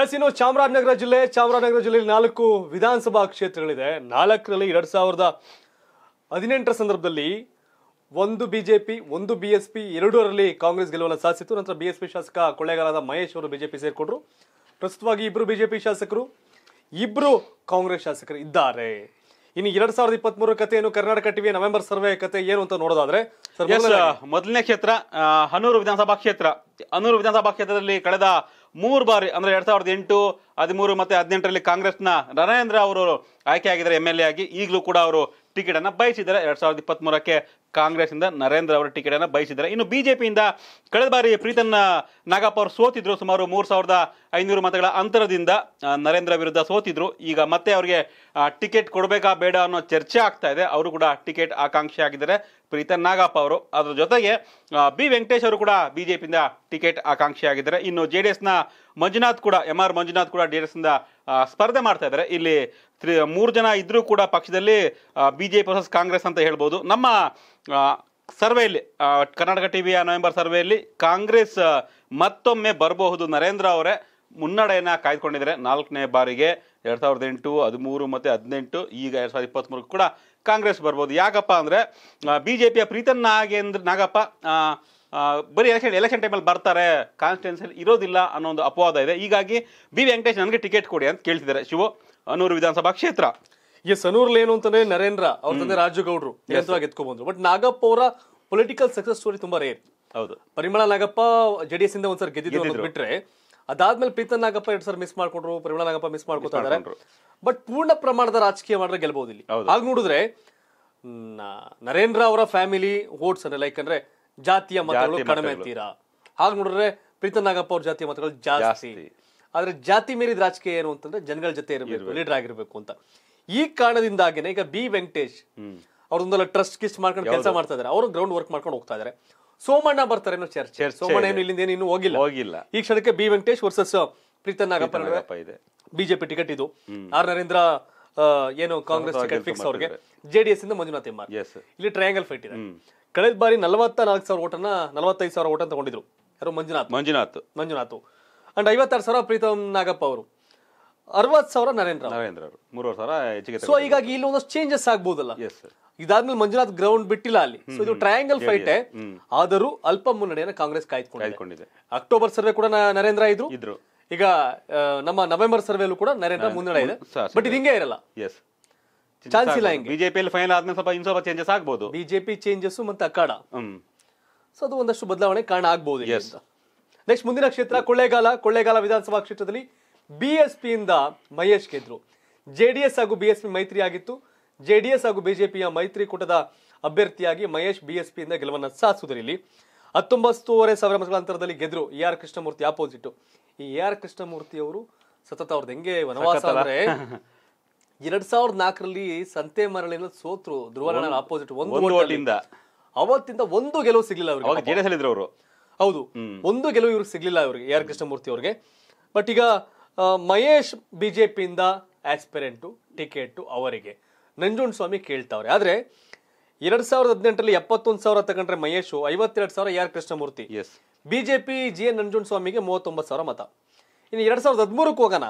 S ಇನ್ನು ಚಾಮರಾಜನಗರ ಜಿಲ್ಲೆ ಚಾಮರಾಜನಗರ ಜಿಲ್ಲೆಯಲ್ಲಿ ನಾಲ್ಕು ವಿಧಾನಸಭಾ ಕ್ಷೇತ್ರಗಳಿದೆ ನಾಲ್ಕರಲ್ಲಿ ಎರಡ್ ಸಾವಿರದ ಹದಿನೆಂಟರ ಸಂದರ್ಭದಲ್ಲಿ ಒಂದು ಬಿಜೆಪಿ ಒಂದು ಬಿ ಎಸ್ ಪಿ ಎರಡೂರಲ್ಲಿ ಕಾಂಗ್ರೆಸ್ ಗೆಲುವನ್ನು ಸಾಧಿಸಿತು ನಂತರ ಬಿ ಎಸ್ ಪಿ ಶಾಸಕ ಕೊಳ್ಳೇಗಾಲದ ಮಹೇಶ್ ಅವರು ಬಿಜೆಪಿ ಸೇರಿಕೊಂಡ್ರು ಪ್ರಸ್ತುತವಾಗಿ ಇಬ್ಬರು ಬಿಜೆಪಿ ಶಾಸಕರು ಇಬ್ಬರು ಕಾಂಗ್ರೆಸ್ ಶಾಸಕರು ಇದ್ದಾರೆ ಇನ್ನು ಎರಡ್ ಸಾವಿರದ ಇಪ್ಪತ್ತ್ ಮೂರು ಕತೆ ಏನು ಕರ್ನಾಟಕ ಟಿವಿ ನವೆಂಬರ್ ಸರ್ವೆ ಕತೆ ಏನು ಅಂತ ನೋಡೋದಾದ್ರೆ ಮೊದಲನೇ ಕ್ಷೇತ್ರ ಹನೂರು ವಿಧಾನಸಭಾ ಕ್ಷೇತ್ರ ಹನೂರು ವಿಧಾನಸಭಾ ಕ್ಷೇತ್ರದಲ್ಲಿ ಕಳೆದ ಮೂರು ಬಾರಿ ಅಂದರೆ ಎರಡು ಸಾವಿರದ ಎಂಟು ಹದಿಮೂರು ಮತ್ತು ಹದಿನೆಂಟರಲ್ಲಿ ಕಾಂಗ್ರೆಸ್ನ ನರೇಂದ್ರ ಅವರು ಆಯ್ಕೆ ಆಗಿದ್ದಾರೆ ಎಮ್ ಎಲ್ ಎ ಆಗಿ ಈಗಲೂ ಕೂಡ ಅವರು ಟಿಕೆಟನ್ನು ಬಯಸಿದ್ದಾರೆ ಎರಡು ಸಾವಿರದ ಇಪ್ಪತ್ತ್ಮೂರಕ್ಕೆ ಕಾಂಗ್ರೆಸ್ನಿಂದ ನರೇಂದ್ರ ಅವರ ಟಿಕೆಟನ್ನು ಬಯಸಿದ್ದಾರೆ ಇನ್ನು ಬಿ ಜೆ ಪಿಯಿಂದ ಕಳೆದ ಬಾರಿ ಪ್ರೀತನ್ ನಾಗಪ್ಪ ಅವರು ಸೋತಿದ್ರು ಸುಮಾರು ಮೂರು ಸಾವಿರದ ಐನೂರು ಮತಗಳ ಅಂತರದಿಂದ ನರೇಂದ್ರ ವಿರುದ್ಧ ಸೋತಿದ್ರು ಈಗ ಮತ್ತೆ ಅವರಿಗೆ ಟಿಕೆಟ್ ಕೊಡಬೇಕಾ ಬೇಡ ಅನ್ನೋ ಚರ್ಚೆ ಆಗ್ತಾ ಇದೆ ಅವರು ಕೂಡ ಟಿಕೆಟ್ ಆಕಾಂಕ್ಷಿ ಆಗಿದ್ದಾರೆ ಪ್ರೀತನ್ ನಾಗಪ್ಪ ಅವರು ಅದರ ಜೊತೆಗೆ ಬಿ ವೆಂಕಟೇಶ್ ಅವರು ಕೂಡ ಪಿಯಿಂದ ಟಿಕೆಟ್ ಆಕಾಂಕ್ಷಿಯಾಗಿದ್ದಾರೆ ಇನ್ನು ಜೆ ಡಿ ಎಸ್ನ ಮಂಜುನಾಥ್ ಕೂಡ ಎಂ ಆರ್ ಮಂಜುನಾಥ್ ಕೂಡ ಜೆ ಡಿ ಎಸ್ನಿಂದ ಸ್ಪರ್ಧೆ ಮಾಡ್ತಾ ಇದ್ದಾರೆ ಇಲ್ಲಿ ತ್ರೀ ಮೂರು ಜನ ಇದ್ದರೂ ಕೂಡ ಪಕ್ಷದಲ್ಲಿ ಬಿ ಜೆ ಪಿ ಕಾಂಗ್ರೆಸ್ ಅಂತ ಹೇಳ್ಬೋದು ನಮ್ಮ ಸರ್ವೆಯಲ್ಲಿ ಕರ್ನಾಟಕ ಟಿ ವಿಯ ನವೆಂಬರ್ ಸರ್ವೆಯಲ್ಲಿ ಕಾಂಗ್ರೆಸ್ ಮತ್ತೊಮ್ಮೆ ಬರಬಹುದು ನರೇಂದ್ರ ಅವರೇ ಮುನ್ನಡೆಯನ್ನು ಕಾಯ್ದುಕೊಂಡಿದ್ದಾರೆ ನಾಲ್ಕನೇ ಬಾರಿಗೆ ಎರಡು ಸಾವಿರದ ಎಂಟು ಹದಿಮೂರು ಮತ್ತು ಹದಿನೆಂಟು ಈಗ ಎರಡು ಸಾವಿರದ ಇಪ್ಪತ್ತ್ಮೂರು ಕೂಡ ಕಾಂಗ್ರೆಸ್ ಬರ್ಬೋದು ಯಾಕಪ್ಪ ಅಂದರೆ ಬಿಜೆಪಿಯ ಜೆ ಪಿಯ ಪ್ರೀತನ್ ನಾಗೇಂದ್ರ ನಾಗಪ್ಪ ಬರೀ ಎಲೆಕ್ಷನ್ ಎಲೆಕ್ಷನ್ ಟೈಮಲ್ಲಿ ಬರ್ತಾರೆ ಕಾನ್ಸ್ಟಿಟ್ಯೂನ್ಸಿ ಇರೋದಿಲ್ಲ ಅನ್ನೋ ಒಂದು ಅಪವಾದ ಇದೆ ಹೀಗಾಗಿ ಬಿ ವೆಂಕಟೇಶ್ ನನಗೆ ಟಿಕೆಟ್ ಕೊಡಿ ಅಂತ ಕೇಳ್ತಿದ್ದಾರೆ ಶಿವ ಅನೂರು ವಿಧಾನಸಭಾ ಕ್ಷೇತ್ರ ಎಸ್ ಅನೂರ್ಲ್ ಏನು ಅಂತಂದ್ರೆ ನರೇಂದ್ರ ಅವ್ರ ತಂದೆ ರಾಜುಗೌಡರು ನಿರಂತರವಾಗಿ ಎತ್ಕೊಬಂದ್ರು ಬಟ್ ನಾಗಪ್ಪ ಅವರ ಪೊಲಿಟಿಕಲ್ ಸಕ್ಸಸ್ ಸ್ಟೋರಿ ತುಂಬಾ ರೇರ್ ಹೌದು ಪರಿಮಳ ನಾಗಪ್ಪ ಜೆಡಿಎಸ್ ಇಂದ ಒಂದ್ಸರಿ ಗೆದ್ದಿದ್ರು ಬಿಟ್ರೆ ಅದಾದ್ಮೇಲೆ ಪ್ರೀತನ್ ನಾಗಪ್ಪ ಎರಡ್ ಸರ್ ಮಿಸ್ ಮಾಡ್ಕೊಂಡ್ರು ಪರಿಮಳ ನಾಗಪ್ಪ ಮಿಸ್ ಮಾಡ್ಕೊತಾ ಬಟ್ ಪೂರ್ಣ ಪ್ರಮಾಣದ ರಾಜಕೀಯ ಮಾಡಿದ್ರೆ ಗೆಲ್ಬಹುದು ಇಲ್ಲಿ ಆಗ ನೋಡಿದ್ರೆ ನರೇಂದ್ರ ಅವರ ಫ್ಯಾಮಿಲಿ ಓಟ್ಸ್ ಅಂದ್ರೆ ಲೈಕ್ ಅಂದ್ರೆ ಜಾತಿಯ ಮತಗಳು ಕಡಿಮೆ ತೀರಾ ಹಾಗ ನೋಡಿದ್ರೆ ಪ್ರೀತನ್ ನಾಗಪ್ಪ ಅವ್ರ ಜಾತಿಯ ಮತಗಳು ಜಾಸ್ತಿ ಆದ್ರೆ ಜಾತಿ ಮೀರಿದ ರಾಜಕೀಯ ಏನು ಅಂತಂದ್ರೆ ಜನಗಳ ಜೊತೆ ಇರಬೇಕು ಲೀಡರ್ ಆಗಿರ್ಬೇಕು ಅಂತ ಈ ಕಾರಣದಿಂದಾಗೇನೆ ಈಗ ಬಿ ವೆಂಕಟೇಶ್ ಅವ್ರೊಂದೆಲ್ಲ ಟ್ರಸ್ಟ್ ಕಿಸ್ಟ್ ಮಾಡ್ಕೊಂಡು ಕೆಲಸ ಮಾಡ್ತಾ ಇದಾರೆ ಅವರು ಗ್ರೌಂಡ್ ವರ್ಕ್ ಮಾಡ್ಕೊಂಡು ಹೋಗ್ತಾ ಇದಾರೆ ಸೋಮಣ್ಣ ಬರ್ತಾರೆ ಚರ್ಚೆ ಸೋಮಣ್ಣ ಏನು ಇಲ್ಲಿಂದ ಏನು ಹೋಗಿಲ್ಲ ಹೋಗಿಲ್ಲ ಈ ಕ್ಷಣಕ್ಕೆ ಬಿ ವೆಂಕಟೇಶ್ ವರ್ಸಸ್ ಪ್ರೀತನ್ ನಾಗಪ್ಪ ಇದೆ ಬಿಜೆಪಿ ಟಿಕೆಟ್ ಇದು ಆರ್ ನರೇಂದ್ರ ಏನು ಕಾಂಗ್ರೆಸ್ ಟಿಕೆಟ್ ಫಿಕ್ಸ್ ಅವ್ರಿಗೆ ಜೆಡಿಎಸ್ ಇಂದ ಮಂಜುನಾಥ್ ಎಮ್ಮಾರ್ ಇಲ್ಲಿ ಟ್ರಯಾಂಗಲ್ ಫೈಟ್ ಇದೆ ಕಳೆದ ಬಾರಿ ನಲವತ್ತ ನಾಲ್ಕು ಸಾವಿರ ಓಟನ್ನ ನಲವತ್ತೈದು ಸಾವಿರ ಓಟನ್ ತಗೊಂಡಿದ್ರು ಯಾರು ಮಂಜುನಾಥ್ ಮಂಜುನಾಥ್ ಮಂಜುನಾಥ್ ಅಂಡ್ ಐವತ್ತಾರು ಸಾವಿರ ಪ್ರೀತಮ್ ನಾಗಪ್ಪ ಅವರು ಅರವತ್ ಸಾವಿರ ನರೇಂದ್ರ ನರೇಂದ್ರ ಮೂರುವರೆ ಸಾವಿರ ಹೆಚ್ಚಿಗೆ ಸೊ ಹೀಗಾಗಿ ಇಲ್ಲಿ ಒಂದಷ್ಟು ಚೇಂಜಸ್ ಆಗ್ಬೋದಲ್ಲ ಇದಾದ್ಮೇಲೆ ಮಂಜುನಾಥ್ ಗ್ರೌಂಡ್ ಬಿಟ್ಟಿಲ್ಲ ಅಲ್ಲಿ ಇದು ಟ್ರಯಾಂಗಲ್ ಫೈಟ್ ಆದರೂ ಅಲ್ಪ ಮುನ್ನಡೆಯನ್ನು ಕಾಂಗ್ರೆಸ್ ಕಾಯ್ದುಕೊಂಡಿದೆ ಅಕ್ಟೋಬರ್ ಸರ್ವೆ ಕೂಡ ನರೇಂದ್ರ ಇದ್ರು ಇದ್ರು ಈಗ ನಮ್ಮ ನವೆಂಬರ್ ಸರ್ವೆಲ್ಲೂ ಕೂಡ ನರೇಂದ್ರ ಮುನ್ನಡೆ ಇದೆ ಬಟ್ ಇದು ಹಿಂಗೆ ಇರಲ್ಲ ಎಸ್ ಚಾನ್ಸ್ ಇಲ್ಲ ಹಿಂಗೆ ಅಲ್ಲಿ ಫೈನಲ್ ಆದ್ಮೇಲೆ ಸ್ವಲ್ಪ ಇನ್ ಚೇಂಜಸ್ ಆಗ್ಬೋದು ಬಿಜೆಪಿ ಚೇಂಜಸ್ ಮತ್ತೆ ಅಕ್ಕಡ ಸೊ ಅದು ಒಂದಷ್ಟು ಬದಲಾವಣೆ ಕಾರಣ ಆಗ್ಬಹುದು ನೆಕ್ಸ್ಟ್ ಮುಂದಿನ ಕ್ಷೇತ್ರ ಕೊಳ್ಳೇಗಾಲ ಕೊಳ್ಳೇಗಾಲ ವಿಧಾನಸಭಾ ಕ್ಷೇತ್ರದಲ್ಲಿ ಇಂದ ಮಹೇಶ್ ಗೆದ್ರು ಜೆಡಿಎಸ್ ಹಾಗೂ ಬಿಎಸ್ಪಿ ಮೈತ್ರಿ ಆಗಿತ್ತು ಜೆಡಿಎಸ್ ಹಾಗೂ ಬಿಜೆಪಿಯ ಮೈತ್ರಿಕೂಟದ ಅಭ್ಯರ್ಥಿಯಾಗಿ ಮಹೇಶ್ ಇಂದ ಗೆಲುವನ್ನು ಸಾಧಿಸುವುದರಲ್ಲಿ ಇಲ್ಲಿ ಹತ್ತೊಂಬತ್ತೂವರೆ ಸಾವಿರ ಮತಗಳ ಅಂತರದಲ್ಲಿ ಗೆದ್ರು ಎ ಆರ್ ಕೃಷ್ಣಮೂರ್ತಿ ಆಪೋಸಿಟ್ ಈ ಎ ಆರ್ ಕೃಷ್ಣಮೂರ್ತಿ ಅವರು ಸತತ ಅವ್ರದ್ದು ಹೆಂಗೆ ವನವಾಸ ಎರಡ್ ಸಾವಿರದ ನಾಲ್ಕರಲ್ಲಿ ಸಂತೆ ಮರಳಿನ ಸೋತ್ರು ಧ್ರುವ ಆಪೋಸಿಟ್ ಒಂದು ಅವತ್ತಿಂದ ಒಂದು ಗೆಲುವು ಸಿಗ್ಲಿಲ್ಲ ಅವ್ರಿಗೆ ಅವರು ಹೌದು ಒಂದು ಗೆಲುವು ಇವ್ರಿಗೆ ಸಿಗ್ಲಿಲ್ಲ ಅವ್ರಿಗೆ ಎ ಆರ್ ಕೃಷ್ಣಮೂರ್ತಿ ಅವ್ರಿಗೆ ಬಟ್ ಈಗ ಮಹೇಶ್ ಬಿಜೆಪಿಯಿಂದ ಆಸ್ಪಿರೆಂಟು ಟಿಕೆಟ್ ಅವರಿಗೆ ನಂಜುಂಡ್ ಸ್ವಾಮಿ ಕೇಳ್ತಾವ್ರೆ ಆದ್ರೆ ಎರಡ್ ಸಾವಿರದ ಹದಿನೆಂಟರಲ್ಲಿ ಎಪ್ಪತ್ತೊಂದು ಸಾವಿರ ತಗೊಂಡ್ರೆ ಮಹೇಶ್ ಐವತ್ತೆರಡು ಸಾವಿರ ಯಾರ್ Krishnamurthy BJP G N Nanjund ಸ್ವಾಮಿಗೆ ಮೂವತ್ತೊಂಬತ್ತು ಸಾವಿರ ಮತ ಇನ್ನು ಎರಡ್ ಸಾವಿರದ ಹದಿಮೂರಕ್ಕೆ ಹೋಗೋಣ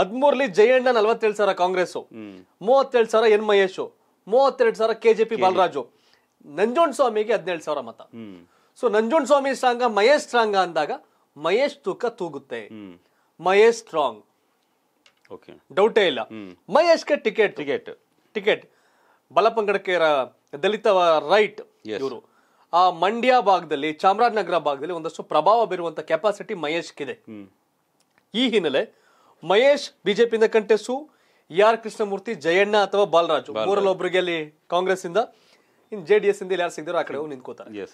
ಹದಿಮೂರಲ್ಲಿ ಜಯಣ್ಣ ನಲವತ್ತೇಳು ಸಾವಿರ ಕಾಂಗ್ರೆಸ್ ಮೂವತ್ತೇಳು ಸಾವಿರ ಎನ್ ಮಹೇಶ್ ಮೂವತ್ತೆರಡು ಸಾವಿರ ಕೆ ಜೆ ಬಾಲರಾಜು ನಂಜುಂಡ್ ಸ್ವಾಮಿಗೆ ಹದಿನೇಳು ಸಾವಿರ ಮತ so Nanjund Swamy strong Mahesh strong ಅಂದಾಗ ಮಹೇಶ್ ತೂಕ ತೂಗುತ್ತೆ ಮಹೇಶ್ ಸ್ಟ್ರಾಂಗ್ ಡೌಟೇ ಇಲ್ಲ ಮಹೇಶ್ಗೆ ಟಿಕೆಟ್ ಟಿಕೆಟ್ ಟಿಕೆಟ್ ಬಲಪಂಗಡಕೇರ ದಲಿತ ರೈಟ್ ಇವರು ಆ ಮಂಡ್ಯ ಭಾಗದಲ್ಲಿ ಚಾಮರಾಜನಗರ ಭಾಗದಲ್ಲಿ ಒಂದಷ್ಟು ಪ್ರಭಾವ ಬೀರುವಂತ ಕೆಪಾಸಿಟಿ ಇದೆ ಈ ಹಿನ್ನೆಲೆ ಮಹೇಶ್ ಬಿಜೆಪಿಯಿಂದ ಕಂಟೆಸ್ಟು ಆರ್ ಕೃಷ್ಣಮೂರ್ತಿ ಜಯಣ್ಣ ಅಥವಾ ಬಾಲರಾಜು ಮೂರಲ್ಲಿ ಒಬ್ಬರಿಗೆ ಅಲ್ಲಿ ಕಾಂಗ್ರೆಸ್ ಇಂದ ಇನ್ ಜೆ ಡಿ ಎಸ್ ಇಂದ ಯಾರು ಸಿಗ್ದಾರೋ ಆ ಕಡೆ ನಿಂತ್ಕೋತಾರೆ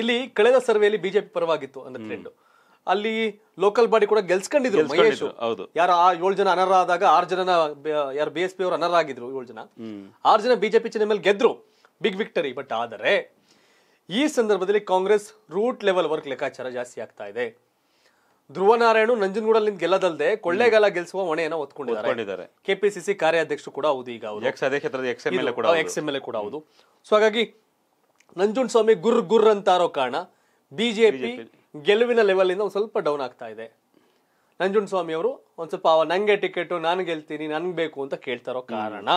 ಇಲ್ಲಿ ಕಳೆದ ಸರ್ವೆಯಲ್ಲಿ ಬಿಜೆಪಿ ಪರವಾಗಿತ್ತು ಅನ್ನೋ ಟ್ರೆಂಡ್ ಅಲ್ಲಿ ಲೋಕಲ್ ಬಾಡಿ ಕೂಡ ಗೆಲ್ಸ್ಕೊಂಡಿದ್ರು ಮಹೇಶ್ ಹೌದು ಯಾರು ಆ ಏಳು ಜನ ಅನರ್ಹ ಆದಾಗ ಆರ್ ಜನ ಯಾರು ಬಿ ಎಸ್ ಪಿ ಅವರು ಅನರ್ಹ ಆಗಿದ್ರು ಏಳು ಜನ ಆರ್ ಜನ ಬಿಜೆಪಿ ಚಿನ್ನ ಮೇಲೆ ಗೆದ್ರು ಬಿಗ್ ವಿಕ್ಟರಿ ಬಟ್ ಆದರೆ ಈ ಸಂದರ್ಭದಲ್ಲಿ ಕಾಂಗ್ರೆಸ್ ರೂಟ್ ಲೆವೆಲ್ ವರ್ಕ್ ಲೆಕ್ಕಾಚಾರ ಜಾಸ್ತಿ ಆಗ್ತಾ ಇದೆ ಧ್ರುವ ನಾರಾಯಣ ನಂಜನಗೂಡಲ್ಲಿ ಗೆಲ್ಲದಲ್ಲದೆ ಕೊಳ್ಳೇಗಾಲ ಗೆಲ್ಲಿಸುವ ಹೊಣೆಯನ್ನು ಹೊತ್ಕೊಂಡಿದ್ದಾರೆ ಕೆಪಿಸಿಸಿ ಕಾರ್ಯಾಧ್ಯಕ್ಷರು ಕೂಡ ಹೌದು ಈಗ ಎಕ್ಸ್ ಎಂ ಎಲ್ ಎ ಕೂಡ ಹೌದು ಸೊ ಹಾಗಾಗಿ ನಂಜುಂಡ್ ಸ್ವಾಮಿ ಗುರ್ ಗುರ್ ಅಂತಾರೋ ಕಾರಣ ಬಿಜೆಪಿ ಗೆಲುವಿನ ಲೆವೆಲಿಂದ ಒಂದು ಸ್ವಲ್ಪ ಡೌನ್ ಆಗ್ತಾ ಇದೆ ಸ್ವಾಮಿ ಅವರು ಒಂದ್ ಸ್ವಲ್ಪ ನಂಗೆ ಟಿಕೆಟ್ ನಾನು ಗೆಲ್ತೀನಿ ನನಗೆ ಬೇಕು ಅಂತ ಕೇಳ್ತಾರೋ ಕಾರಣ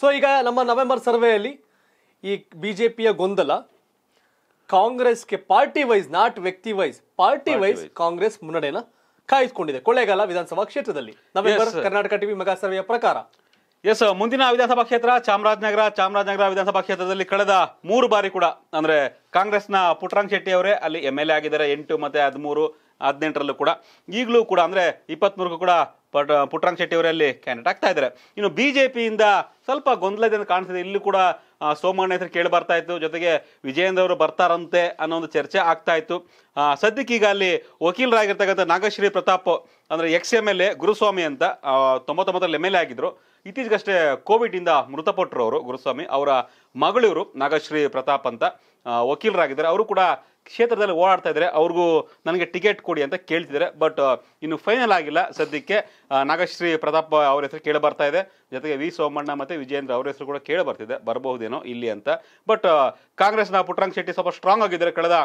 ಸೊ ಈಗ ನಮ್ಮ ನವೆಂಬರ್ ಸರ್ವೆಯಲ್ಲಿ ಈ ಬಿಜೆಪಿಯ ಗೊಂದಲ ಕಾಂಗ್ರೆಸ್ ಗೊಂದಲ ಕಾಂಗ್ರೆಸ್ಗೆ ಪಾರ್ಟಿ ವೈಸ್ ನಾಟ್ ವ್ಯಕ್ತಿ ವೈಸ್ ಪಾರ್ಟಿ ವೈಸ್ ಕಾಂಗ್ರೆಸ್ ಮುನ್ನಡೆನ ಕಾಯ್ದುಕೊಂಡಿದೆ ಕೊಳ್ಳೇಗಾಲ ವಿಧಾನಸಭಾ ಕ್ಷೇತ್ರದಲ್ಲಿ ನವೆಂಬರ್ ಕರ್ನಾಟಕ ಟಿವಿ ಮಗ ಸರ್ವೆಯ ಪ್ರಕಾರ ಎಸ್ ಮುಂದಿನ ವಿಧಾನಸಭಾ ಕ್ಷೇತ್ರ ಚಾಮರಾಜನಗರ ಚಾಮರಾಜನಗರ ವಿಧಾನಸಭಾ ಕ್ಷೇತ್ರದಲ್ಲಿ ಕಳೆದ ಮೂರು ಬಾರಿ ಕೂಡ ಅಂದ್ರೆ ಕಾಂಗ್ರೆಸ್ನ ಪುಟ್ಟರಂಗ್ ಶೆಟ್ಟಿ ಅವರೇ ಅಲ್ಲಿ ಎಮ್ ಎಲ್ ಎ ಆಗಿದ್ದಾರೆ ಎಂಟು ಮತ್ತೆ ಹದಿಮೂರು ಹದಿನೆಂಟರಲ್ಲೂ ಕೂಡ ಈಗಲೂ ಕೂಡ ಅಂದ್ರೆ ಇಪ್ಪತ್ಮೂರು ಕೂಡ ಪಟ್ ಪುಟ್ಟರಂಗ್ ಶೆಟ್ಟಿ ಅಲ್ಲಿ ಕ್ಯಾಂಡಿಡೇಟ್ ಆಗ್ತಾ ಇದ್ದಾರೆ ಇನ್ನು ಬಿಜೆಪಿಯಿಂದ ಸ್ವಲ್ಪ ಗೊಂದಲದಿಂದ ಕಾಣಿಸಿದೆ ಇಲ್ಲೂ ಕೂಡ ಸೋಮಣ್ಣ ಹೆಸರು ಕೇಳಿ ಬರ್ತಾ ಇತ್ತು ಜೊತೆಗೆ ವಿಜಯೇಂದ್ರ ಅವರು ಬರ್ತಾರಂತೆ ಅನ್ನೋ ಒಂದು ಚರ್ಚೆ ಆಗ್ತಾ ಇತ್ತು ಸದ್ಯಕ್ಕೀಗ ಅಲ್ಲಿ ವಕೀಲರಾಗಿರ್ತಕ್ಕಂಥ ನಾಗಶ್ರೀ ಪ್ರತಾಪ್ ಅಂದರೆ ex M L A Guruswamy ಅಂತ ತೊಂಬತ್ತೊಂಬತ್ತರಲ್ಲಿ ಎಮ್ ಎಲ್ ಎ ಆಗಿದ್ದರು ಇತ್ತೀಚೆಗಷ್ಟೇ ಕೋವಿಡಿಂದ ಮೃತಪಟ್ಟರು ಅವರು ಗುರುಸ್ವಾಮಿ ಅವರ ಮಗಳಿವರು ನಾಗಶ್ರೀ ಪ್ರತಾಪ್ ಅಂತ ವಕೀಲರಾಗಿದ್ದಾರೆ ಅವರು ಕೂಡ ಕ್ಷೇತ್ರದಲ್ಲಿ ಓಡಾಡ್ತಾ ಇದ್ದಾರೆ ಅವ್ರಿಗೂ ನನಗೆ ಟಿಕೆಟ್ ಕೊಡಿ ಅಂತ ಕೇಳ್ತಿದ್ದಾರೆ ಬಟ್ ಇನ್ನು ಫೈನಲ್ ಆಗಿಲ್ಲ ಸದ್ಯಕ್ಕೆ ನಾಗಶ್ರೀ ಪ್ರತಾಪ್ ಅವ್ರ ಹೆಸರು ಕೇಳಿ ಬರ್ತಾ ಇದೆ ಜೊತೆಗೆ ವಿ ಸೋಮಣ್ಣ ಮತ್ತು ವಿಜಯೇಂದ್ರ ಅವ್ರ ಹೆಸರು ಕೂಡ ಕೇಳಿ ಬರ್ತಿದೆ ಬರಬಹುದೇನೋ ಇಲ್ಲಿ ಅಂತ ಬಟ್ ಕಾಂಗ್ರೆಸ್ನ ಪುಟ್ಟರಂಗ ಶೆಟ್ಟಿ ಸ್ವಲ್ಪ ಸ್ಟ್ರಾಂಗ್ ಆಗಿದ್ದಾರೆ ಕಳೆದ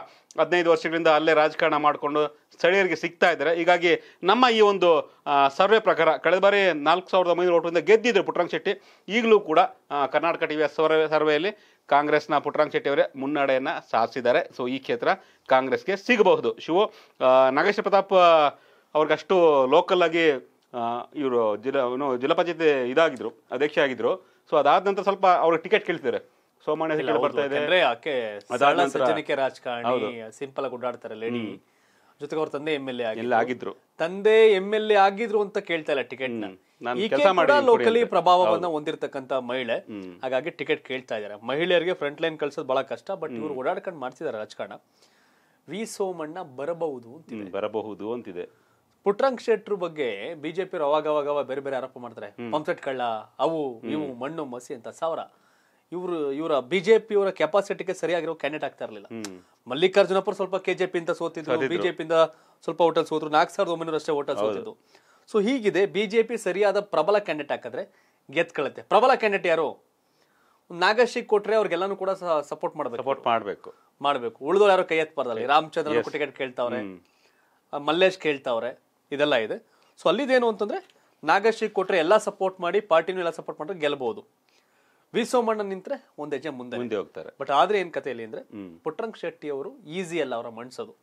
ಹದಿನೈದು ವರ್ಷಗಳಿಂದ ಅಲ್ಲೇ ರಾಜಕಾರಣ ಮಾಡಿಕೊಂಡು ಸ್ಥಳೀಯರಿಗೆ ಸಿಗ್ತಾ ಇದ್ದಾರೆ ಹೀಗಾಗಿ ನಮ್ಮ ಈ ಒಂದು ಸರ್ವೆ ಪ್ರಕಾರ ಕಳೆದ ಬಾರಿ ನಾಲ್ಕು ಸಾವಿರದ ಒಂಬೈನೂರ ಓಟರಿಂದ ಗೆದ್ದಿದ್ರು ಪುಟ್ಟರಂಗ ಶೆಟ್ಟಿ ಈಗಲೂ ಕೂಡ ಕರ್ನಾಟಕ ಟಿ ವಿ ಸರ್ವೆ ಸರ್ವೆಯಲ್ಲಿ ಕಾಂಗ್ರೆಸ್ನ ಪುಟ್ಟರಂಗ ಶೆಟ್ಟಿ ಅವರೇ ಮುನ್ನಡೆಯನ್ನ ಸಾಧಿಸಿದ್ದಾರೆ ಸೊ ಈ ಕ್ಷೇತ್ರ ಕಾಂಗ್ರೆಸ್ಗೆ ಸಿಗಬಹುದು ಶಿವು ನಾಗೇಶ್ ಪ್ರತಾಪ್ ಅವ್ರಿಗಷ್ಟು ಲೋಕಲ್ ಆಗಿ ಇವರು ಜಿಲ್ಲಾ ಜಿಲ್ಲಾ ಪಂಚಾಯತ್ ಇದಾಗಿದ್ರು ಅಧ್ಯಕ್ಷ ಆಗಿದ್ರು ಸೊ ಅದಾದ ನಂತರ ಸ್ವಲ್ಪ ಅವ್ರಿಗೆ ಟಿಕೆಟ್ ಕೇಳ್ತಿದ್ದಾರೆ ಸೋಮಣ್ಣ ಬರ್ತಾ ಇದೆ ಆಕೆ ರಾಜಕಾರಣಿ ಸಿಂಪಲ್ ಆಗಿ ಓಡಾಡ್ತಾರೆ ಜೊತೆಗೆ ಅವ್ರ ತಂದೆ ಎಂ ಎಲ್ ಎ ಆಗಿದ್ರು ತಂದೆ ಎಂ ಎಲ್ ಎ ಆಗಿದ್ರು ಅಂತ ಕೇಳ್ತಾ ಇಲ್ಲ ಟಿಕೆಟ್ ಲೋಕಲಿ ಪ್ರಭಾವವನ್ನ ಹೊಂದಿರತಕ್ಕಂತ ಮಹಿಳೆ ಹಾಗಾಗಿ ಟಿಕೆಟ್ ಕೇಳ್ತಾ ಇದಾರೆ ಮಹಿಳೆಯರಿಗೆ ಫ್ರಂಟ್ ಲೈನ್ ಕಳ್ಸೋದು ಬಹಳ ಕಷ್ಟ ಬಟ್ ಇವ್ರು ಓಡಾಡ್ಕೊಂಡು ಮಾಡ್ತಿದ್ದಾರೆ ರಾಜಕಾರಣ ವಿ ಸೋಮಣ್ಣ ಬರಬಹುದು ಬರಬಹುದು ಅಂತಿದೆ ಪುಟ್ರಂಗ್ ಶೆಟ್ರು ಬಗ್ಗೆ ಬಿಜೆಪಿ ಅವಾಗ ಅವಾಗ ಬೇರೆ ಬೇರೆ ಆರೋಪ ಮಾಡ್ತಾರೆ ಪಂಪ್ಸೆಟ್ ಕಳ್ಳ ಅವು ಇವು ಮಣ್ಣು ಮಸಿ ಅಂತ ಸಾವಿರ ಇವರು ಇವರ ಬಿಜೆಪಿ ಇವರ ಕೆಪಾಸಿಟಿಗೆ ಸರಿಯಾಗಿರೋ ಕ್ಯಾಂಡಿಡೇಟ್ ಆಗ್ತಾ ಇರಲಿಲ್ಲ ಮಲ್ಲಿಕಾರ್ಜುನಪುರ್ ಸ್ವಲ್ಪ ಕೆಜೆಪಿ ಇಂದ ಸೋತಿದ್ರು ಬಿಜೆಪಿಯಿಂದ ಸ್ವಲ್ಪ ಹೋಟೆಲ್ ಸೋತರು ನಾಲ್ಕು ಸಾವಿರದ ಒಂಬೈನೂರು ಅಷ್ಟೇ ಹೋಟೆಲ್ ಸೋತಿದ್ದು ಸೊ ಹೀಗಿದೆ ಬಿಜೆಪಿ ಸರಿಯಾದ ಪ್ರಬಲ ಕ್ಯಾಂಡಿಡೇಟ್ ಹಾಕಿದ್ರೆ ಗೆದ್ಕೊಳ್ಳುತ್ತೆ ಪ್ರಬಲ ಕ್ಯಾಂಡಿಡೇಟ್ ಯಾರು ನಾಗಶ್ರೀ ಕೊಟ್ರೆ ಅವ್ರಿಗೆಲ್ಲಾನು ಕೂಡ ಸಪೋರ್ಟ್ ಮಾಡಬೇಕು ಸಪೋರ್ಟ್ ಮಾಡಬೇಕು ಮಾಡಬೇಕು ಉಳಿದವ್ರು ಯಾರು ಕೈ ಎತ್ಬಾರ್ದಲ್ಲ ರಾಮಚಂದ್ರ ಟಿಕೆಟ್ ಕೇಳ್ತಾವ್ರೆ ಮಲ್ಲೇಶ್ ಕೇಳ್ತಾವ್ರೆ ಇದೆಲ್ಲ ಇದೆ ಸೊ ಅಲ್ಲಿದೇನು ಅಂತಂದ್ರೆ ನಾಗಶ್ರೀ ಕೊಟ್ರೆ ಎಲ್ಲ ಸಪೋರ್ಟ್ ಮಾಡಿ ಪಾರ್ಟಿನೂ ಎಲ್ಲ ಸಪೋರ್ಟ್ ಮಾಡಿದ್ರೆ ಗೆಲ್ಬಹುದು ವಿ ಸೋಮಣ್ಣ ನಿಂತ್ರೆ ಒಂದ್ ಹೆಜ್ಜೆ ಮುಂದೆ ಮುಂದೆ ಹೋಗ್ತಾರೆ ಬಟ್ ಆದ್ರೆ ಏನ್ ಇಲ್ಲಿ ಅಂದ್ರೆ ಪುಟ್ರಂಗ್ ಶೆಟ್ಟಿ ಅವರು ಈಸಿ ಅಲ್ಲ ಅವರ ಮಣಿಸೋದು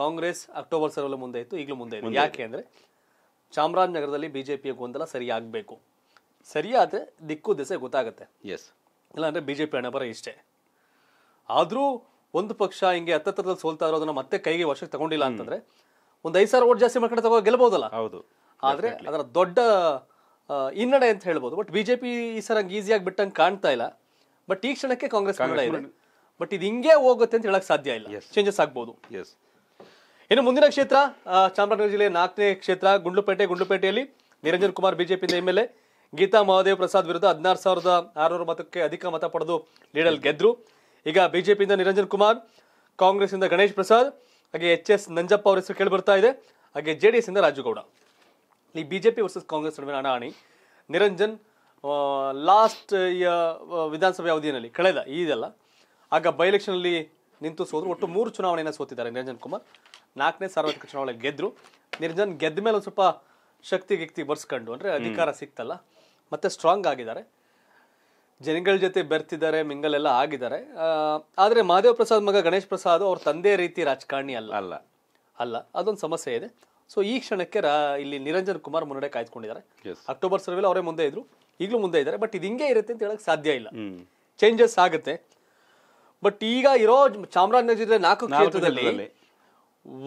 ಕಾಂಗ್ರೆಸ್ ಅಕ್ಟೋಬರ್ ಸರ್ವಲ್ಲಿ ಮುಂದೆ ಇತ್ತು ಈಗಲೂ ಮುಂದೆ ಇದೆ ಯಾಕೆ ಅಂದ್ರೆ ಚಾಮರಾಜನಗರದಲ್ಲಿ ಬಿಜೆಪಿಯ ಗೊಂದಲ ಸರಿಯಾಗಬೇಕು ಸರಿಯಾದ್ರೆ ದಿಕ್ಕು ದಿಸೆ ಗೊತ್ತಾಗುತ್ತೆ ಎಸ್ ಇಲ್ಲಾಂದ್ರೆ ಬಿಜೆಪಿ ಹಣ ಬರ ಇಷ್ಟೇ ಆದ್ರೂ ಒಂದು ಪಕ್ಷ ಹಿಂಗೆ ಹತ್ತತ್ರದಲ್ಲಿ ಸೋಲ್ತಾ ಇರೋದನ್ನ ಮತ್ತೆ ಕೈಗೆ ವರ್ಷಕ್ಕೆ ತಗೊಂಡಿಲ್ಲ ಅಂತಂದ್ರೆ ಒಂದು ಐದು ಸಾವಿರ ಓಟ್ ಜಾಸ್ತಿ ಮಾಡ್ಕೊಂಡು ತಗೋ ಗೆಲ್ಲಬಹುದಲ್ಲ ಹೌದು ಆದ್ರೆ ಅದರ ದೊಡ್ಡ ಹಿನ್ನಡೆ ಅಂತ ಹೇಳ್ಬೋದು ಬಟ್ ಬಿಜೆಪಿ ಈ ಸರ ಹಂಗೆ ಈಸಿಯಾಗಿ ಬಿಟ್ಟಂಗೆ ಕಾಣ್ತಾ ಇಲ್ಲ ಬಟ್ ಈ ಕ್ಷಣಕ್ಕೆ ಕಾಂಗ್ರೆಸ್ ಹಿನ್ನಡೆ ಇದೆ ಬಟ್ ಇದು ಹಿಂಗೆ ಹೋಗುತ್ತೆ ಅಂತ ಹೇಳಕ್ ಸಾಧ್ಯ ಇಲ್ಲ ಚೇಂಜಸ್ ಆಗ್ಬೋದು ಇನ್ನು ಮುಂದಿನ ಕ್ಷೇತ್ರ ಚಾಮರಾಜನಗರ ಜಿಲ್ಲೆಯ ನಾಲ್ಕನೇ ಕ್ಷೇತ್ರ ಗುಂಡ್ಲುಪೇಟೆ ಗುಂಡ್ಲುಪೇಟೆಯಲ್ಲಿ ನಿರಂಜನ್ ಕುಮಾರ್ ಬಿಜೆಪಿಯಿಂದ ಎ ಗೀತಾ ಮಹಾದೇವ್ ಪ್ರಸಾದ್ ವಿರುದ್ಧ ಹದಿನಾರು ಸಾವಿರದ ಆರುನೂರು ಮತಕ್ಕೆ ಅಧಿಕ ಮತ ಪಡೆದು ಲೀಡಲ್ ಗೆದ್ರು ಈಗ ಬಿಜೆಪಿಯಿಂದ ನಿರಂಜನ್ ಕುಮಾರ್ ಕಾಂಗ್ರೆಸ್ ಇಂದ ಗಣೇಶ್ ಪ್ರಸಾದ್ ಹಾಗೆ ಎಚ್ ಎಸ್ ನಂಜಪ್ಪ ಅವರ ಹೆಸರು ಕೇಳಿ ಬರ್ತಾ ಇದೆ ಹಾಗೆ ಜೆಡಿಎಸ್ ಇಂದ ರಾಜುಗೌಡ ಈ B J P versus Congress ನಡುವಿನ ಹಣಾಹಣಿ ನಿರಂಜನ್ ಲಾಸ್ಟ್ ವಿಧಾನಸಭೆ ಅವಧಿಯಲ್ಲಿ ಕಳೆದ ಈದಲ್ಲ ಆಗ ಬೈ ಎಲೆಕ್ಷನಲ್ಲಿ ನಿಂತು ಸೋದರು ಒಟ್ಟು ಮೂರು ಚುನಾವಣೆಯನ್ನು ಸೋತಿದ್ದಾರೆ ನಿರಂಜನ್ ಕುಮಾರ್ ನಾಲ್ಕನೇ ಸಾರ್ವತ್ರಿಕ ಚುನಾವಣೆ ಗೆದ್ದರು ನಿರಂಜನ್ ಗೆದ್ದ ಮೇಲೆ ಒಂದು ಸ್ವಲ್ಪ ಶಕ್ತಿ ಗಿಕ್ತಿ ಬರ್ಸ್ಕೊಂಡು ಅಂದರೆ ಅಧಿಕಾರ ಸಿಕ್ತಲ್ಲ ಮತ್ತೆ ಸ್ಟ್ರಾಂಗ್ ಆಗಿದ್ದಾರೆ ಜನಗಳ ಜೊತೆ ಬೆರ್ತಿದ್ದಾರೆ ಮಿಂಗಲೆಲ್ಲ ಆಗಿದ್ದಾರೆ ಆದರೆ ಮಾದೇವ ಪ್ರಸಾದ್ ಮಗ ಗಣೇಶ್ ಪ್ರಸಾದ್ ಅವ್ರ ತಂದೆ ರೀತಿ ರಾಜಕಾರಣಿ ಅಲ್ಲ ಅಲ್ಲ ಅಲ್ಲ ಅದೊಂದು ಸಮಸ್ಯೆ ಇದೆ ಸೊ ಈ ಕ್ಷಣಕ್ಕೆ ಇಲ್ಲಿ ನಿರಂಜನ್ ಕುಮಾರ್ ಮುನ್ನಡೆ ಕಾಯ್ದುಕೊಂಡಿದ್ದಾರೆ ಅಕ್ಟೋಬರ್ ಸರ್ವೇಲಿ ಅವರೇ ಮುಂದೆ ಇದ್ರು ಈಗಲೂ ಮುಂದೆ ಇದ್ದಾರೆ ಬಟ್ ಇದು ಹಿಂಗೆ ಇರುತ್ತೆ ಅಂತ ಹೇಳಕ್ ಸಾಧ್ಯ ಇಲ್ಲ ಚೇಂಜಸ್ ಆಗುತ್ತೆ ಬಟ್ ಈಗ ಇರೋ ಚಾಮರಾಜನಗರ ಜಿಲ್ಲೆ ನಾಲ್ಕು ಕ್ಷೇತ್ರದಲ್ಲಿ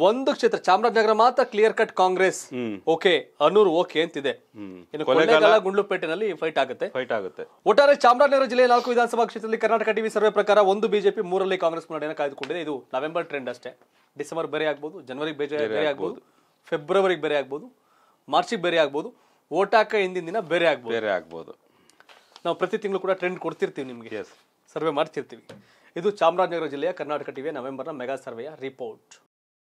ಒಂದು ಕ್ಷೇತ್ರ ಚಾಮರಾಜನಗರ ಮಾತ್ರ ಕ್ಲಿಯರ್ ಕಟ್ ಕಾಂಗ್ರೆಸ್ ಓಕೆ ಅನೂರ್ ಓಕೆ ಅಂತಿದೆ ಗುಂಡ್ಲುಪೇಟೆನಲ್ಲಿ ಫೈಟ್ ಆಗುತ್ತೆ ಫೈಟ್ ಆಗುತ್ತೆ ಒಟ್ಟಾರೆ ಚಾಮರಾಜನಗರ ಜಿಲ್ಲೆಯ ನಾಲ್ಕು ವಿಧಾನಸಭಾ ಕ್ಷೇತ್ರದಲ್ಲಿ ಕರ್ನಾಟಕ ಟಿವಿ ಸರ್ವೆ ಪ್ರಕಾರ ಒಂದು ಬಿಜೆಪಿ ಮೂರಲ್ಲಿ ಕಾಂಗ್ರೆಸ್ ಮುನ್ನಡೆಯನ್ನು ಕಾಯ್ದುಕೊಂಡಿದೆ ಇದು ನವೆಂಬರ್ ಟ್ರೆಂಡ್ ಅಷ್ಟೇ ಡಿಸೆಂಬರ್ ಬೇರೆ ಆಗ್ಬೋದು ಜನವರಿ ಬೇರೆ ಆಗ್ಬೋದು ಫೆಬ್ರವರಿಗೆ ಬೇರೆ ಆಗ್ಬೋದು ಮಾರ್ಚಿಗೆ ಬೇರೆ ಆಗ್ಬೋದು ಓಟಾಕ ಹಿಂದಿನ ದಿನ ಬೇರೆ ಆಗ್ಬೋದು ಬೇರೆ ಆಗ್ಬೋದು ನಾವು ಪ್ರತಿ ತಿಂಗಳು ಕೂಡ ಟ್ರೆಂಡ್ ಕೊಡ್ತಿರ್ತೀವಿ ನಿಮಗೆ ಎಸ್ ಸರ್ವೆ ಮಾಡ್ತಿರ್ತೀವಿ ಇದು ಚಾಮರಾಜನಗರ ಜಿಲ್ಲೆಯ ಕರ್ನಾಟಕ ಟಿವಿಯ ನವೆಂಬರ್ನ ಮೆಗಾ ಸರ್ವೆಯ ರಿಪೋರ್ಟ್